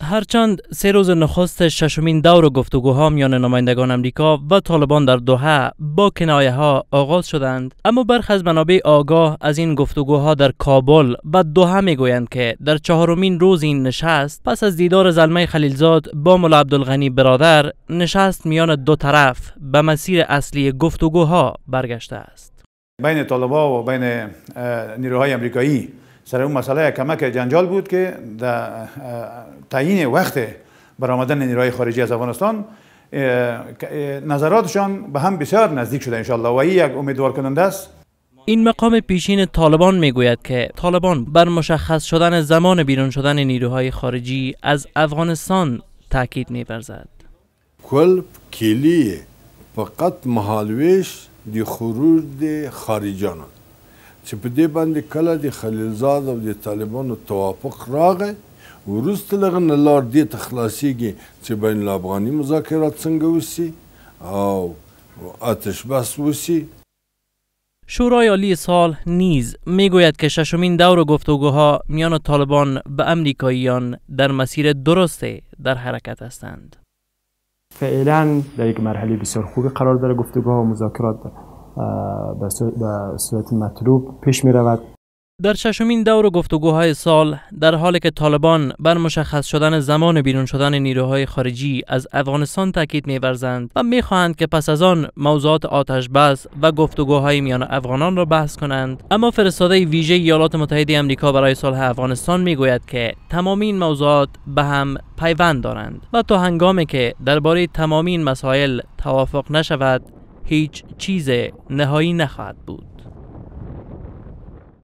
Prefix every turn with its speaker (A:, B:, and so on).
A: هرچند سه روز نخست ششمین دور گفتگوها میان نمایندگان امریکا و طالبان در دوحه با کنایه ها آغاز شدند اما برخ از منابع آگاه از این گفتگوها در کابل و دوحه میگویند که در چهارمین روز این نشست پس از دیدار زلمه خلیلزاد با مولا عبدالغنی برادر نشست میان دو طرف به مسیر اصلی گفتگوها برگشته است
B: بین طالبان و بین نیروهای امریکایی سر اون مسئله کمک جنجال بود که در تعیین وقت برآمدن نیروهای خارجی از افغانستان نظراتشان به هم بسیار نزدیک شده انشالله و این یک امیدوار کننده است
A: این مقام پیشین طالبان میگوید که طالبان بر مشخص شدن زمان بیرون شدن نیروهای خارجی از افغانستان تاکید میبرزد
C: کل کلی فقط محالویش دی خروج خارجانان چې په دې باندې کله د خلیلزاد او د طالبانو توافق راغی وروسته هغه نه لار دې تخلاصيږي چې بین الافغاني مذاکرات څنګه وسی او آتش بس وسی
A: شورای عالی سال نیز میگوید که ششمین دور گفتگوها میان طالبان به امریکاییان در مسیر درسته در حرکت هستند.
B: فعلا در یک مرحله بسیار خوبی قرار داره گفتگوها و مذاکرات داره. به صورت مطلوب پیش می رود
A: در ششمین دور گفتگوهای سال در حالی که طالبان بر مشخص شدن زمان بیرون شدن نیروهای خارجی از افغانستان تاکید می‌ورزند و می‌خواهند که پس از آن موضوعات آتش بس و گفتگوهای میان افغانان را بحث کنند اما فرستاده ویژه ایالات متحده آمریکا برای صلح افغانستان می‌گوید که تمامی این موضوعات به هم پیوند دارند و تا هنگامی که درباره تمامی مسائل توافق نشود هیچ چیز نهایی نخواهد بود